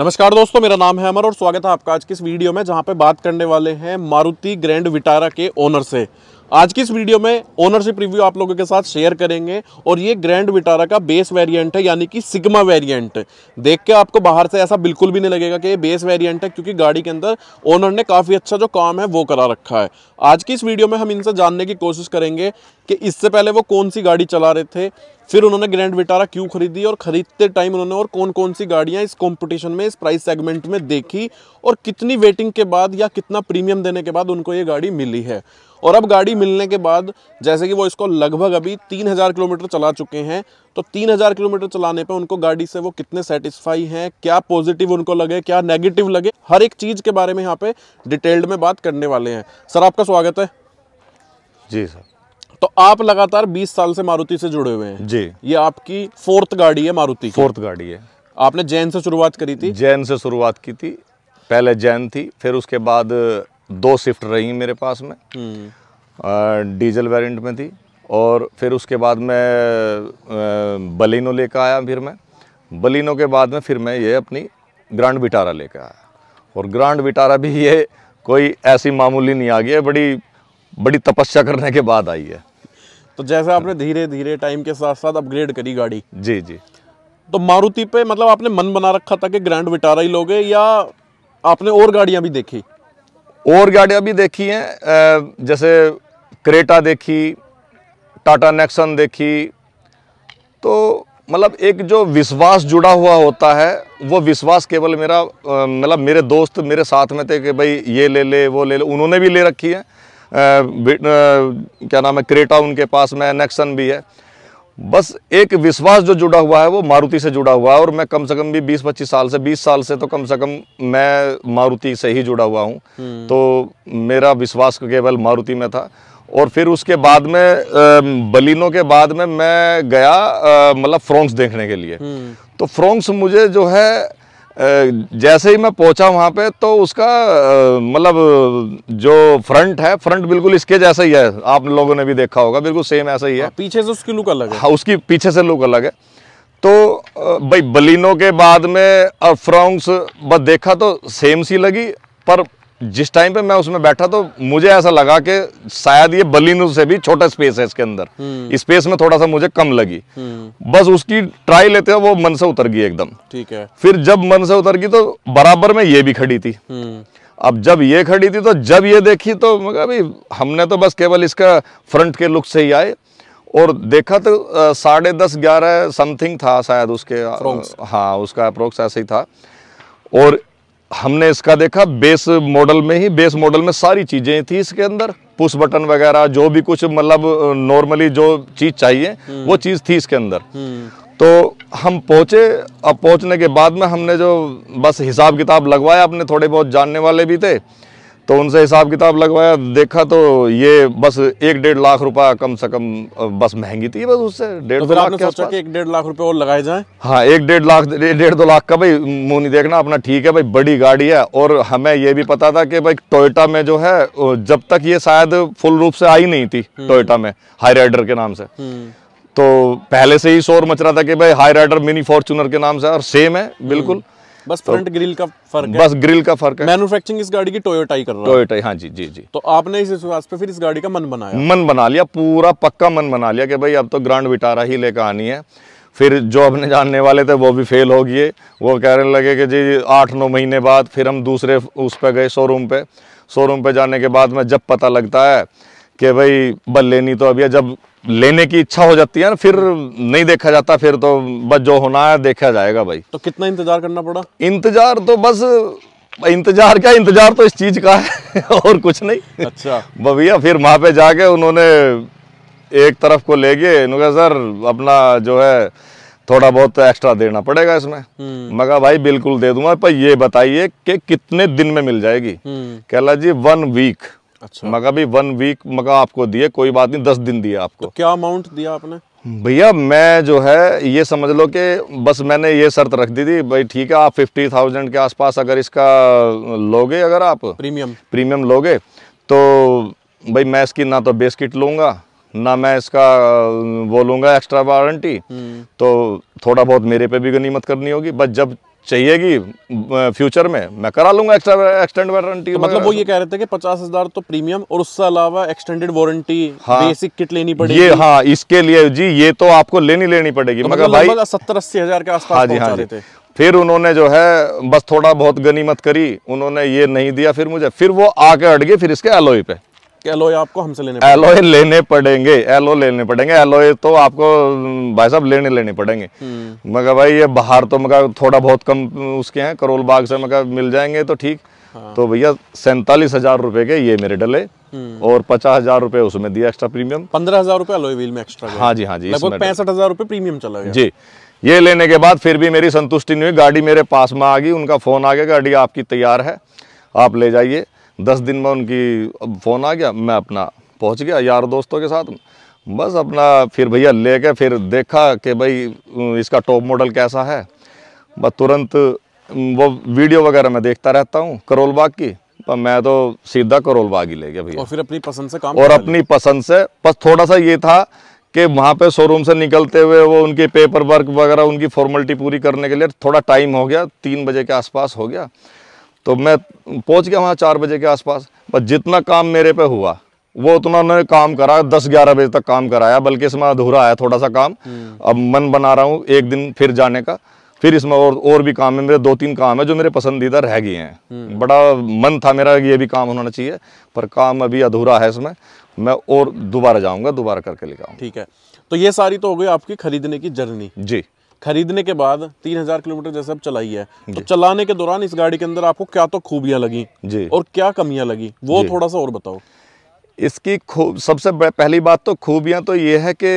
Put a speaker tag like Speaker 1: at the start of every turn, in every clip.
Speaker 1: नमस्कार दोस्तों मेरा नाम है अमर और स्वागत है आपका आज की इस वीडियो में जहां पे बात करने वाले हैं मारुति ग्रैंड विटारा के ओनर से आज की इस वीडियो में ओनरशिप रिव्यू आप लोगों के साथ शेयर करेंगे और ये ग्रैंड विटारा का बेस वेरिएंट है यानी कि सिग्मा वेरिएंट देख के आपको बाहर से ऐसा बिल्कुल भी नहीं लगेगा कि ये बेस वेरिएंट है क्योंकि गाड़ी के अंदर ओनर ने काफ़ी अच्छा जो काम है वो करा रखा है आज की इस वीडियो में हम इनसे जानने की कोशिश करेंगे कि इससे पहले वो कौन सी गाड़ी चला रहे थे फिर उन्होंने ग्रैंड विटारा क्यों खरीदी और खरीदते टाइम उन्होंने और कौन कौन सी गाड़ियां इस कंपटीशन में इस प्राइस सेगमेंट में देखी और कितनी वेटिंग के बाद या कितना प्रीमियम देने के बाद उनको ये गाड़ी मिली है और अब गाड़ी मिलने के बाद जैसे कि वो इसको लगभग अभी हजार किलोमीटर चला चुके हैं तो हजार किलोमीटर चलाने पे उनको गाड़ी से वो कितने सेटिस्फाई हैं क्या पॉजिटिव उनको लगे क्या नेगेटिव लगे हर एक चीज़ के बारे में यहाँ पे डिटेल्ड में बात करने वाले हैं सर आपका स्वागत है जी सर तो आप लगातार 20 साल से मारुति से जुड़े
Speaker 2: हुए हैं जी ये आपकी फोर्थ गाड़ी है मारुति फोर्थ गाड़ी है आपने जैन से शुरुआत करी थी जैन से शुरुआत की थी पहले जैन थी फिर उसके बाद दो शिफ्ट रही मेरे पास में हम्म। डीजल वेरिएंट में थी और फिर उसके बाद मैं बलिनो लेकर आया फिर मैं बलिनो के बाद में फिर मैं ये अपनी ग्रांड विटारा लेकर आया और ग्रांड विटारा भी ये कोई ऐसी मामूली नहीं आ गई है बड़ी बड़ी तपस्या करने के बाद आई है
Speaker 1: तो जैसे आपने धीरे धीरे टाइम के साथ साथ अपग्रेड करी गाड़ी जी जी तो मारुति पे मतलब आपने मन बना रखा था कि ग्रैंड
Speaker 2: विटारा ही लोगे या आपने और गाड़ियाँ भी देखी और गाड़ियाँ भी देखी हैं जैसे क्रेटा देखी टाटा नेक्सन देखी तो मतलब एक जो विश्वास जुड़ा हुआ होता है वो विश्वास केवल मेरा मतलब मेरे दोस्त मेरे साथ में थे कि भाई ये ले ले वो ले ले उन्होंने भी ले रखी है क्या नाम है क्रेटा उनके पास में नेक्सन भी है बस एक विश्वास जो जुड़ा हुआ है वो मारुति से जुड़ा हुआ है और मैं कम से कम भी 20-25 साल से 20 साल से तो कम से कम मैं मारुति से ही जुड़ा हुआ हूँ हम्म। तो मेरा विश्वास केवल मारुति में था और फिर उसके बाद में बलिनो के बाद में मैं गया मतलब फ्रोंक्स देखने के लिए हम्म। तो फ्रोंक्स मुझे जो है जैसे ही मैं पहुंचा वहाँ पे तो उसका मतलब जो फ्रंट है फ्रंट बिल्कुल इसके जैसा ही है आप लोगों ने भी देखा होगा बिल्कुल सेम ऐसा ही है हाँ, पीछे से उसकी लुक अलग है हाँ उसकी पीछे से लुक अलग है तो भाई बलिनों के बाद में अफ्रॉन्स बस देखा तो सेम सी लगी पर जिस टाइम पे मैं उसमें बैठा तो मुझे ऐसा लगा कि शायद ये बलिन से भी छोटा स्पेस है इसके अंदर स्पेस हम्म। में थोड़ा सा मुझे कम लगी हम्म। बस उसकी ट्राई लेते हुए वो मन से उतर गई एकदम ठीक है फिर जब मन से उतर गई तो बराबर में ये भी खड़ी थी हम्म। अब जब ये खड़ी थी तो जब ये देखी तो अभी भाई हमने तो बस केवल इसका फ्रंट के लुक से ही आए और देखा तो साढ़े दस ग्यारह समथिंग था शायद उसके हाँ उसका अप्रोक्स ऐसे ही था और हमने इसका देखा बेस मॉडल में ही बेस मॉडल में सारी चीज़ें थी इसके अंदर पुश बटन वगैरह जो भी कुछ मतलब नॉर्मली जो चीज़ चाहिए हम्म। वो चीज़ थी इसके अंदर हम्म। तो हम पहुँचे अब पहुँचने के बाद में हमने जो बस हिसाब किताब लगवाया अपने थोड़े बहुत जानने वाले भी थे तो उनसे हिसाब किताब लगवाया देखा तो ये बस एक डेढ़ लाख रुपया कम से कम बस महंगी थी बस उससे डेढ़ तो लाख सोचा कि
Speaker 1: एक डेढ़ लाख रुपए और लगाए जाए
Speaker 2: हाँ एक डेढ़ लाख डेढ़ दो लाख का भाई मुँह नहीं देखना अपना ठीक है भाई बड़ी गाड़ी है और हमें ये भी पता था कि भाई टोयोटा में जो है जब तक ये शायद फुल रूप से आई नहीं थी टोयोटा हम्म। में हाई राइडर के नाम से हम्म। तो पहले से ही शोर मच रहा था कि भाई हाई राइडर मिनी फॉर्चूनर के नाम से और सेम है बिल्कुल हम्म। बस तो फ्रंट
Speaker 1: ग्रिल का फर्क है बस ग्रिल
Speaker 2: का फर्क है मैन्युफैक्चरिंग इस गाड़ी की टोयोटा ही कर रहा है टोयोटा हाँ जी जी जी
Speaker 1: तो आपने इस विश्वास पे फिर इस गाड़ी का मन बनाया
Speaker 2: मन बना लिया पूरा पक्का मन बना लिया कि भाई अब तो ग्रांड विटारा ही लेकर आनी है फिर जो अपने जानने वाले थे वो भी फेल हो गए वो कहने लगे कि जी आठ नौ महीने बाद फिर हम दूसरे उस पर गए शोरूम पे शोरूम पे जाने के बाद में जब पता लगता है कि भाई बल्ले नहीं तो अभी जब लेने की इच्छा हो जाती है ना फिर नहीं देखा जाता फिर तो बस जो होना है देखा जाएगा भाई तो कितना इंतजार करना पड़ा इंतजार तो बस इंतजार क्या इंतजार तो इस चीज का है और कुछ नहीं अच्छा भैया फिर वहां पे जाके उन्होंने एक तरफ को ले गए सर अपना जो है थोड़ा बहुत एक्स्ट्रा देना पड़ेगा इसमें मगर हम्म। भाई बिल्कुल दे दूंगा पर ये बताइए कि कितने दिन में मिल जाएगी हम्म। कहला जी वन वीक अच्छा मगा भी वन वीक मगा आपको दिए कोई बात नहीं दस दिन दिए आपको तो क्या अमाउंट दिया आपने भैया मैं जो है ये समझ लो कि बस मैंने ये शर्त रख दी थी भाई ठीक है आप फिफ्टी थाउजेंड के आसपास अगर इसका लोगे अगर आप प्रीमियम प्रीमियम लोगे तो भाई मैं इसकी ना तो बेस किट लूँगा ना मैं इसका वो लूँगा एक्स्ट्रा वारंटी तो थोड़ा बहुत मेरे पे भी गनीमत करनी होगी बस जब चाहिएगी फ्यूचर में मैं करा लूंगा एक्स्ट्रा एक्सटेंड वारंटी तो मतलब वो तो। ये
Speaker 1: कह रहे थे कि पचास हज़ार तो प्रीमियम और उससे अलावा एक्सटेंडेड वारंटी हाँ, बेसिक किट लेनी पड़ेगी ये
Speaker 2: हाँ इसके लिए जी ये तो आपको लेनी लेनी पड़ेगी तो मतलब मगर मतलब भाई
Speaker 1: सत्तर अस्सी हज़ार के आसपास हाँ जी हाँ जी
Speaker 2: फिर उन्होंने जो है बस थोड़ा बहुत गनीमत करी उन्होंने ये नहीं दिया फिर मुझे फिर वो आके अट गए फिर इसके एलोई पे
Speaker 1: एलोए आपको हमसे लेने एलोए लेने
Speaker 2: पड़ेंगे एलो लेने पड़ेंगे एलोए तो आपको हम्म, भाई साहब लेने लेने पड़ेंगे हम्म। मगर भाई ये बाहर तो मगर थोड़ा बहुत कम उसके हैं करोल बाग से मगर मिल जाएंगे तो ठीक हाँ। तो भैया सैतालीस हजार रूपए के ये मेरे डले हम्म। और पचास हजार रूपए उसमें दिया एक्स्ट्रा प्रीमियम
Speaker 1: पंद्रह हजार रूपए अलोए व्हील में एक्स्ट्रा हाँ जी हाँ जी लगभग पैंसठ
Speaker 2: हजार रूपए प्रीमियम चला गया जी ये लेने के बाद फिर भी मेरी संतुष्टि नहीं हुई गाड़ी मेरे पास में आ गई उनका फोन आ गया गाड़ी आपकी तैयार है आप ले जाइए दस दिन में उनकी फ़ोन आ गया मैं अपना पहुंच गया यार दोस्तों के साथ बस अपना फिर भैया ले कर फिर देखा कि भाई इसका टॉप मॉडल कैसा है बस तुरंत वो वीडियो वगैरह मैं देखता रहता हूँ करोल बाग की पर मैं तो सीधा करोल बाग ही ले गया भैया और
Speaker 1: फिर अपनी पसंद से काम और अपनी
Speaker 2: पसंद से बस थोड़ा सा ये था कि वहाँ पे शोरूम से निकलते हुए वो उनके पेपर वर्क वगैरह उनकी फॉर्मेलिटी पूरी करने के लिए थोड़ा टाइम हो गया तीन बजे के आसपास हो गया तो मैं पहुंच गया वहाँ चार बजे के आसपास पर जितना काम मेरे पे हुआ वो उतना उन्होंने काम करा दस ग्यारह बजे तक काम कराया बल्कि इसमें अधूरा आया थोड़ा सा काम हम्म। अब मन बना रहा हूँ एक दिन फिर जाने का फिर इसमें और और भी काम है मेरे दो तीन काम है जो मेरे पसंदीदा रह गए हैं हम्म। बड़ा मन था मेरा ये भी काम होना चाहिए पर काम अभी अधूरा है इसमें मैं और दोबारा जाऊँगा दोबारा करके लेकर ठीक है तो ये सारी तो हो गई
Speaker 1: आपकी खरीदने की जर्नी जी खरीदने के बाद तीन हजार किलोमीटर जैसे अब चलाई है तो चलाने के दौरान इस गाड़ी के अंदर आपको क्या तो खूबियां लगी जी और क्या कमियां लगी वो थोड़ा सा और बताओ
Speaker 2: इसकी खूब सबसे पहली बात तो खूबियाँ तो ये है कि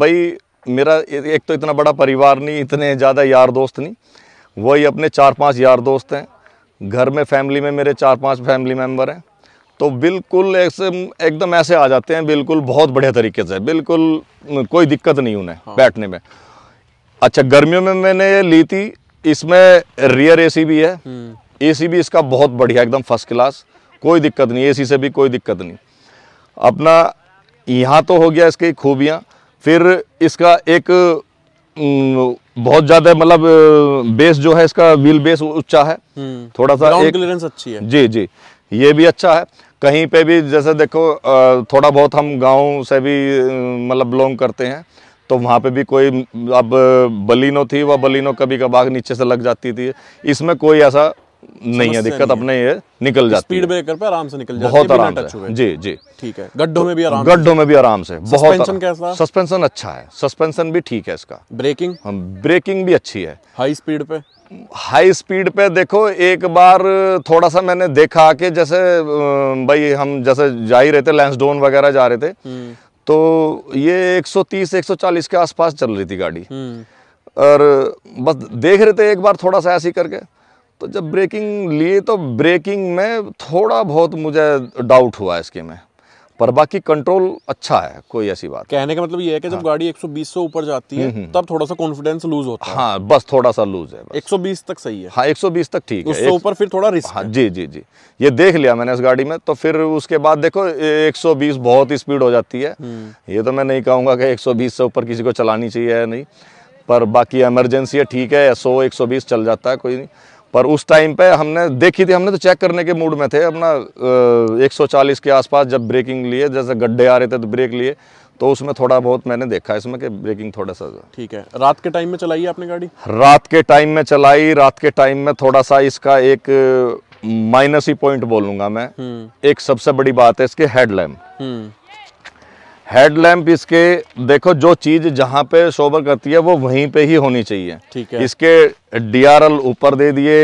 Speaker 2: भाई मेरा एक तो इतना बड़ा परिवार नहीं इतने ज़्यादा यार दोस्त नहीं वही अपने चार पांच यार दोस्त हैं घर में फैमिली में मेरे चार पांच फैमिली मेम्बर हैं तो बिल्कुल ऐसे एकदम ऐसे आ जाते हैं बिल्कुल बहुत बढ़िया तरीके से बिल्कुल कोई दिक्कत नहीं उन्हें हाँ। बैठने में अच्छा गर्मियों में मैंने ये ली थी इसमें रियर एसी भी है एसी हम्म। भी इसका बहुत बढ़िया एकदम फर्स्ट क्लास कोई दिक्कत नहीं एसी से भी कोई दिक्कत नहीं अपना यहाँ तो हो गया इसकी खूबियाँ फिर इसका एक बहुत ज़्यादा मतलब बेस जो है इसका व्हील बेस ऊंचा है हम्म। थोड़ा सा एक अच्छी है जी जी ये भी अच्छा है कहीं पे भी जैसे देखो थोड़ा बहुत हम गांव से भी मतलब बिलोंग करते हैं तो वहाँ पे भी कोई अब बलिनो थी वह बलिनो कभी कभार नीचे से लग जाती थी इसमें कोई ऐसा नहीं है दिक्कत अपने ये निकल तो जाती स्पीड
Speaker 1: ब्रेकर पे आराम से निकल जाती बहुत आराम से जी
Speaker 2: जी ठीक है गड्ढों में भी आराम गड्ढों में भी आराम से बहुत कैसा सस्पेंशन अच्छा है सस्पेंशन भी ठीक है इसका ब्रेकिंग ब्रेकिंग हाँ, भी अच्छी है हाई स्पीड पे हाई स्पीड पे देखो एक बार थोड़ा सा मैंने देखा कि जैसे भाई हम जैसे जा ही रहे थे लैंसडोन वगैरह जा रहे थे हम्म। तो ये 130 140 के आसपास चल रही थी गाड़ी हम्म। और बस देख रहे थे एक बार थोड़ा सा ऐसी करके तो जब ब्रेकिंग लिए तो ब्रेकिंग में थोड़ा बहुत मुझे डाउट हुआ इसके में पर बाकी कंट्रोल अच्छा है कोई ऐसी बात
Speaker 1: कहने का मतलब ये है कि जब हाँ। गाड़ी 120 से ऊपर जाती
Speaker 2: है हम्म, हम्म। तब थोड़ा सा कॉन्फिडेंस लूज होता है हाँ बस थोड़ा सा लूज है बस। 120 तक सही है हाँ 120 तक ठीक है उससे ऊपर फिर थोड़ा रिस्क हाँ जी जी जी ये देख लिया मैंने इस गाड़ी में तो फिर उसके बाद देखो 120 बहुत ही स्पीड हो जाती है हम्म। ये तो मैं नहीं कहूँगा कि एक से ऊपर किसी को चलानी चाहिए या नहीं पर बाकी एमरजेंसी है ठीक है सौ एक चल जाता है कोई नहीं पर उस टाइम पे हमने देखी थी हमने तो चेक करने के मूड में थे अपना एक 140 के आसपास जब ब्रेकिंग लिए जैसे गड्ढे आ रहे थे तो ब्रेक लिए तो उसमें थोड़ा बहुत मैंने देखा इसमें कि ब्रेकिंग थोड़ा सा ठीक है
Speaker 1: रात के टाइम में चलाई आपने गाड़ी
Speaker 2: रात के टाइम में चलाई रात के टाइम में थोड़ा सा इसका एक माइनस ही पॉइंट बोलूंगा मैं हम्म। एक सबसे बड़ी बात है इसके हेडलैम्प हेड लैम्प इसके देखो जो चीज़ जहाँ पे शोभा करती है वो वहीं पे ही होनी चाहिए ठीक है इसके डीआरएल ऊपर दे दिए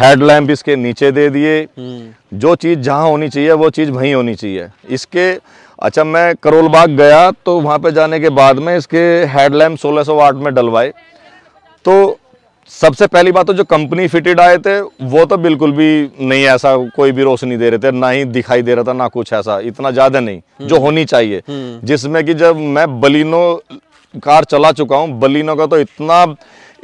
Speaker 2: हेड लैम्प इसके नीचे दे दिए हम्म। जो चीज़ जहाँ होनी चाहिए वो चीज़ वहीं होनी चाहिए इसके अच्छा मैं करोल बाग गया तो वहाँ पे जाने के बाद में इसके हेड लैम्प सोलह सौ वाट में डलवाए तो सबसे पहली बात तो जो कंपनी फिटेड आए थे वो तो बिल्कुल भी नहीं ऐसा कोई भी रोशनी दे रहे थे ना ही दिखाई दे रहा था ना कुछ ऐसा इतना ज़्यादा नहीं हम्म। जो होनी चाहिए हम्म। जिसमें कि जब मैं बलिनो कार चला चुका हूँ बलिनो का तो इतना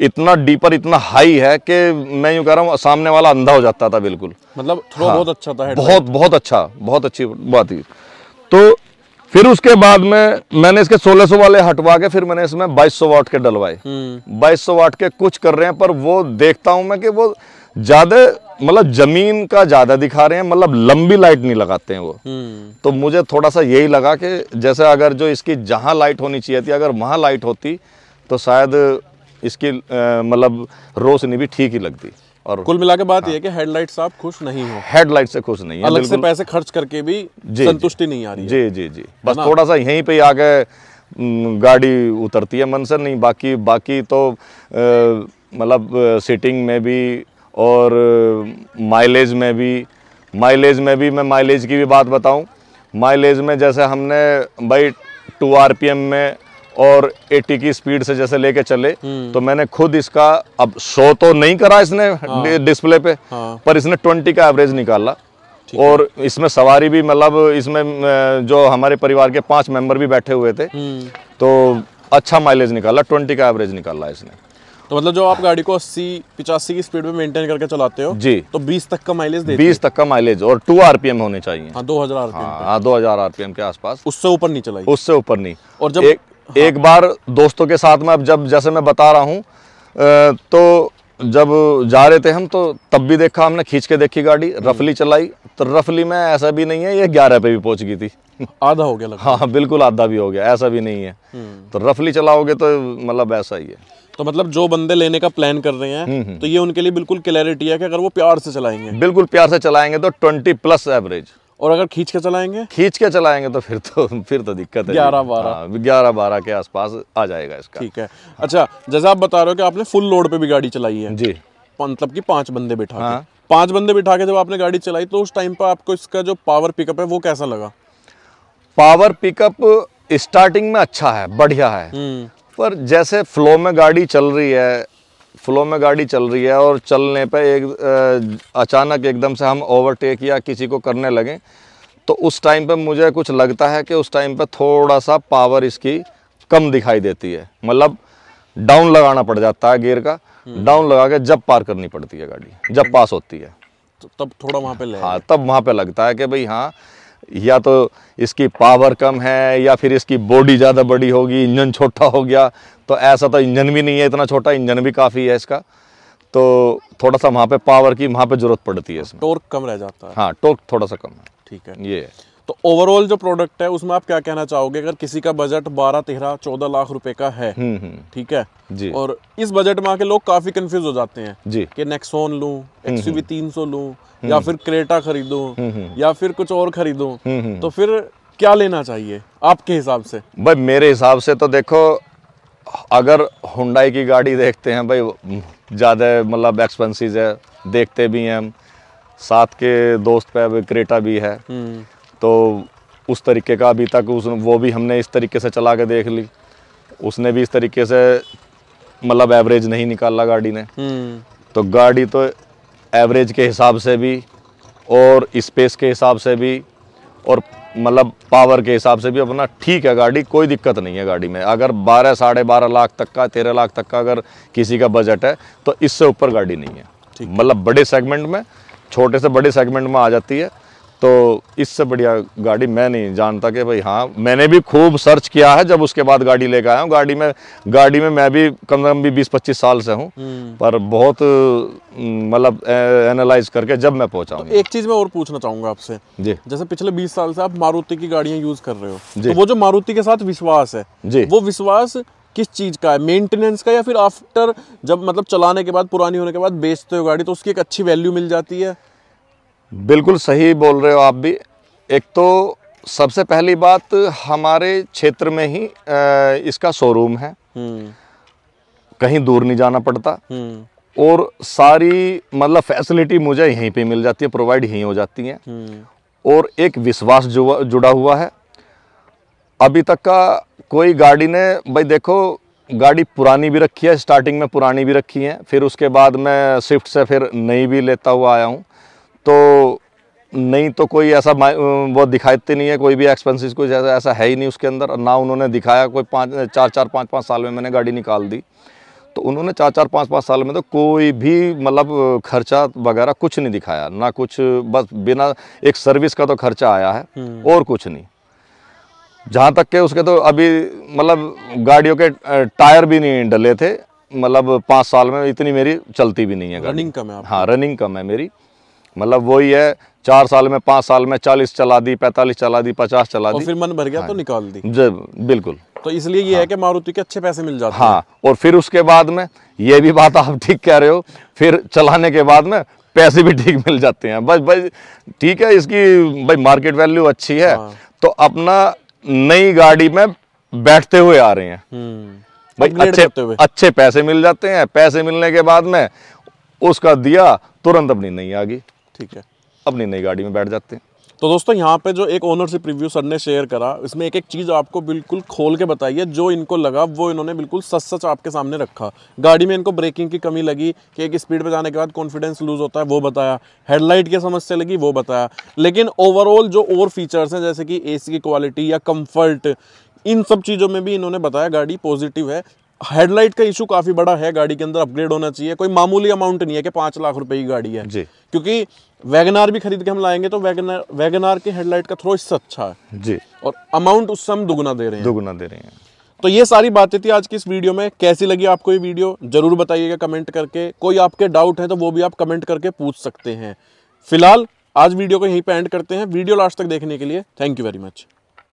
Speaker 2: इतना डीपर इतना हाई है कि मैं यूँ कह रहा हूँ सामने वाला अंधा हो जाता था बिल्कुल मतलब हाँ, बहुत अच्छा था बहुत बहुत अच्छा बहुत अच्छी बात थी तो फिर उसके बाद में मैंने इसके 1600 वाले हटवा के फिर मैंने इसमें 2200 वाट के डलवाए 2200 हम्म। वाट के कुछ कर रहे हैं पर वो देखता हूं मैं कि वो ज्यादा मतलब जमीन का ज्यादा दिखा रहे हैं मतलब लंबी लाइट नहीं लगाते हैं वो हम्म। तो मुझे थोड़ा सा यही लगा कि जैसे अगर जो इसकी जहां लाइट होनी चाहिए थी अगर वहां लाइट होती तो शायद इसकी मतलब रोशनी भी ठीक ही लगती और कुल मिला
Speaker 1: के बात हाँ। यह कि हेडलाइट साहब खुश नहीं है
Speaker 2: हेडलाइट से खुश नहीं है अलग से पैसे
Speaker 1: खर्च करके भी संतुष्टि
Speaker 2: नहीं आ रही जी जी जी बस थोड़ा सा यहीं पे आके गाड़ी उतरती है मन से नहीं बाकी बाकी तो मतलब सीटिंग में भी और माइलेज में भी माइलेज में भी मैं माइलेज की भी बात बताऊं माइलेज में जैसे हमने भाई टू आर में और 80 की स्पीड से जैसे लेके चले हम्म। तो मैंने खुद इसका अब शो तो नहीं करा इसने हाँ। डिस्प्ले पे हाँ। पर इसने 20 का एवरेज निकाला और इसमें सवारी भी मतलब इसमें जो हमारे परिवार के पांच मेंबर भी बैठे हुए थे हम्म। तो अच्छा माइलेज निकाला ट्वेंटी का एवरेज निकाला इसने
Speaker 1: तो मतलब जो आप गाड़ी को अस्सी पिचासी की स्पीड में मेंटेन करके चलाते
Speaker 2: हो जी तो बीस तक का माइलेज दे बीस तक का माइलेज और टू आरपीएम होने चाहिए हाँ हजार आरपीएम हाँ आरपीएम हाँ, के आसपास उससे ऊपर नहीं चलाई उससे ऊपर नहीं और जब एक, हाँ। एक बार दोस्तों के साथ में अब जब जैसे मैं बता रहा हूँ तो जब जा रहे थे हम तो तब भी देखा हमने खींच के देखी गाड़ी रफली हम्म। चलाई तो रफली में ऐसा भी नहीं है ये ग्यारह पे भी पहुंच गई थी आधा हो गया लगा हाँ बिल्कुल आधा भी हो गया ऐसा भी नहीं है हम्म। तो रफली चलाओगे तो मतलब ऐसा ही है
Speaker 1: तो मतलब जो बंदे लेने का प्लान कर रहे हैं हम्म, तो ये उनके लिए बिल्कुल क्लैरिटी है कि अगर
Speaker 2: वो प्यार से चलाएंगे बिल्कुल प्यार से चलाएंगे तो ट्वेंटी प्लस एवरेज और अगर खींच के चलाएंगे खींच के चलाएंगे तो फिर तो फिर तो दिक्कत है ग्यारह बारह हाँ, ग्यारह बारह के आसपास आ जाएगा इसका ठीक
Speaker 1: है अच्छा जैसे आप बता रहे हो कि आपने फुल लोड पे भी गाड़ी चलाई है जी मतलब कि पांच बंदे बैठा हाँ। पांच बंदे बिठा के जब आपने गाड़ी चलाई तो उस टाइम पर आपको इसका जो पावर पिकअप है वो कैसा लगा
Speaker 2: पावर पिकअप स्टार्टिंग में अच्छा है बढ़िया है हम्म। पर जैसे फ्लो में गाड़ी चल रही है फ्लो में गाड़ी चल रही है और चलने पर एक अचानक एकदम से हम ओवरटेक या किसी को करने लगें तो उस टाइम पर मुझे कुछ लगता है कि उस टाइम पर थोड़ा सा पावर इसकी कम दिखाई देती है मतलब डाउन लगाना पड़ जाता है गियर का डाउन हम्म। लगा के जब पार करनी पड़ती है गाड़ी जब हम्म। पास होती है तो तब थोड़ा वहाँ पे हाँ तब वहाँ पे लगता है कि भाई हाँ या तो इसकी पावर कम है या फिर इसकी बॉडी ज़्यादा बड़ी होगी इंजन छोटा हो गया तो ऐसा तो इंजन भी नहीं है इतना छोटा इंजन भी काफ़ी है इसका तो थोड़ा सा वहाँ पे पावर की वहाँ पे ज़रूरत पड़ती है इसमें
Speaker 1: टोर्क कम रह जाता है
Speaker 2: हाँ टोर्क थोड़ा सा कम है ठीक है ये है
Speaker 1: तो ओवरऑल जो प्रोडक्ट है उसमें आप क्या कहना चाहोगे अगर किसी का बजट बारह तेरह चौदह लाख रुपए का है हम्म, हम्म। ठीक है जी और इस बजट में आके लोग काफी कंफ्यूज हो जाते हैं जी कि नेक्सोन लू एक्सयूवी तीन सौ लू हम्म। या फिर क्रेटा खरीदो या फिर कुछ और खरीदो तो फिर
Speaker 2: क्या लेना चाहिए
Speaker 1: आपके हिसाब से
Speaker 2: भाई मेरे हिसाब से तो देखो अगर हुंडाई की गाड़ी देखते हैं भाई ज़्यादा मतलब एक्सपेंसिज है देखते भी हैं हम साथ के दोस्त पे अभी क्रेटा भी है तो उस तरीके का अभी तक उस वो भी हमने इस तरीके से चला के देख ली उसने भी इस तरीके से मतलब एवरेज नहीं निकाला गाड़ी ने हम्म। तो गाड़ी तो एवरेज के हिसाब से भी और स्पेस के हिसाब से भी और मतलब पावर के हिसाब से भी अपना ठीक है गाड़ी कोई दिक्कत नहीं है गाड़ी में अगर बारह साढ़े बारह लाख तक का तेरह लाख तक का अगर किसी का बजट है तो इससे ऊपर गाड़ी नहीं है मतलब बड़े सेगमेंट में छोटे से बड़े सेगमेंट में आ जाती है तो इससे बढ़िया गाड़ी मैं नहीं जानता कि भाई हाँ मैंने भी खूब सर्च किया है जब उसके बाद गाड़ी लेकर आया हूँ गाड़ी में गाड़ी में मैं भी कम से कम भी बीस पच्चीस साल से हूँ हम्म। पर बहुत मतलब एनालाइज करके जब मैं पहुँचा तो
Speaker 1: एक चीज़ मैं और पूछना चाहूंगा आपसे जी जैसे पिछले बीस साल से आप मारुति की गाड़ियाँ यूज़ कर रहे हो जी तो वो जो मारुति के साथ विश्वास है जी वो विश्वास किस चीज़ का है मेंटेनेंस का या फिर आफ्टर जब मतलब चलाने के बाद पुरानी होने के बाद बेचते हो गाड़ी तो उसकी एक अच्छी वैल्यू
Speaker 2: मिल जाती है बिल्कुल सही बोल रहे हो आप भी एक तो सबसे पहली बात हमारे क्षेत्र में ही इसका शोरूम है हम्म। कहीं दूर नहीं जाना पड़ता
Speaker 1: हम्म।
Speaker 2: और सारी मतलब फैसिलिटी मुझे यहीं पे मिल जाती है प्रोवाइड यहीं हो जाती है हम्म। और एक विश्वास जुड़ा हुआ है अभी तक का कोई गाड़ी ने भाई देखो गाड़ी पुरानी भी रखी है स्टार्टिंग में पुरानी भी रखी है फिर उसके बाद मैं स्विफ्ट से फिर नई भी लेता हुआ आया हूँ तो नहीं तो कोई ऐसा वो दिखाते नहीं है कोई भी एक्सपेंसिस कोई ऐसा ऐसा है ही नहीं उसके अंदर और ना उन्होंने दिखाया कोई पाँच चार चार पाँच पाँच साल में मैंने गाड़ी निकाल दी तो उन्होंने चार चार पाँच पाँच साल में तो कोई भी मतलब खर्चा वगैरह कुछ नहीं दिखाया ना कुछ बस बिना एक सर्विस का तो खर्चा आया है हम्म। और कुछ नहीं जहाँ तक के उसके तो अभी मतलब गाड़ियों के टायर भी नहीं डले थे मतलब पाँच साल में इतनी मेरी चलती भी नहीं है रनिंग कम है हाँ रनिंग कम है मेरी मतलब वही है चार साल में पांच साल में चालीस चला दी पैंतालीस चला दी पचास चला दी फिर मन भर गया तो हाँ। निकाल दी जब बिल्कुल तो इसलिए ये हाँ। है कि मारुति के अच्छे पैसे मिल जाते हाँ और फिर उसके बाद में ये भी बात आप ठीक कह रहे हो फिर चलाने के बाद में पैसे भी ठीक मिल जाते हैं बस भाई ठीक है इसकी भाई मार्केट वैल्यू अच्छी है हाँ। तो अपना नई गाड़ी में बैठते हुए आ रहे हैं हम्म। भाई अच्छे अच्छे पैसे मिल जाते हैं पैसे मिलने के बाद में उसका दिया तुरंत अपनी नहीं आ गई ठीक है अब नहीं नई गाड़ी में बैठ जाते हैं तो दोस्तों यहाँ पे जो एक ओनरशिप रिव्यू
Speaker 1: सर ने शेयर करा इसमें एक एक चीज़ आपको बिल्कुल खोल के बताइए जो इनको लगा वो इन्होंने बिल्कुल सच सच आपके सामने रखा गाड़ी में इनको ब्रेकिंग की कमी लगी कि एक स्पीड पे जाने के बाद कॉन्फिडेंस लूज होता है वो बताया हेडलाइट की समस्या लगी वो बताया लेकिन ओवरऑल जो और फीचर्स हैं जैसे कि ए की क्वालिटी या कम्फर्ट इन सब चीज़ों में भी इन्होंने बताया गाड़ी पॉजिटिव है हेडलाइट का इशू काफी बड़ा है गाड़ी के अंदर अपग्रेड होना चाहिए कोई मामूली अमाउंट नहीं है कि पांच लाख रुपए की गाड़ी है जी क्योंकि वैगनार भी खरीद के हम लाएंगे तो वैगनार वैगनार के हेडलाइट का थोड़ा इससे अच्छा है जी और अमाउंट उससे हम दुगुना दे रहे हैं दुगुना दे रहे हैं तो ये सारी बातें थी आज की इस वीडियो में कैसी लगी आपको ये वीडियो जरूर बताइएगा कमेंट करके कोई आपके डाउट है तो वो भी आप कमेंट करके पूछ सकते हैं फिलहाल आज वीडियो को यहीं पे एंड करते हैं वीडियो लास्ट तक देखने के लिए थैंक यू वेरी मच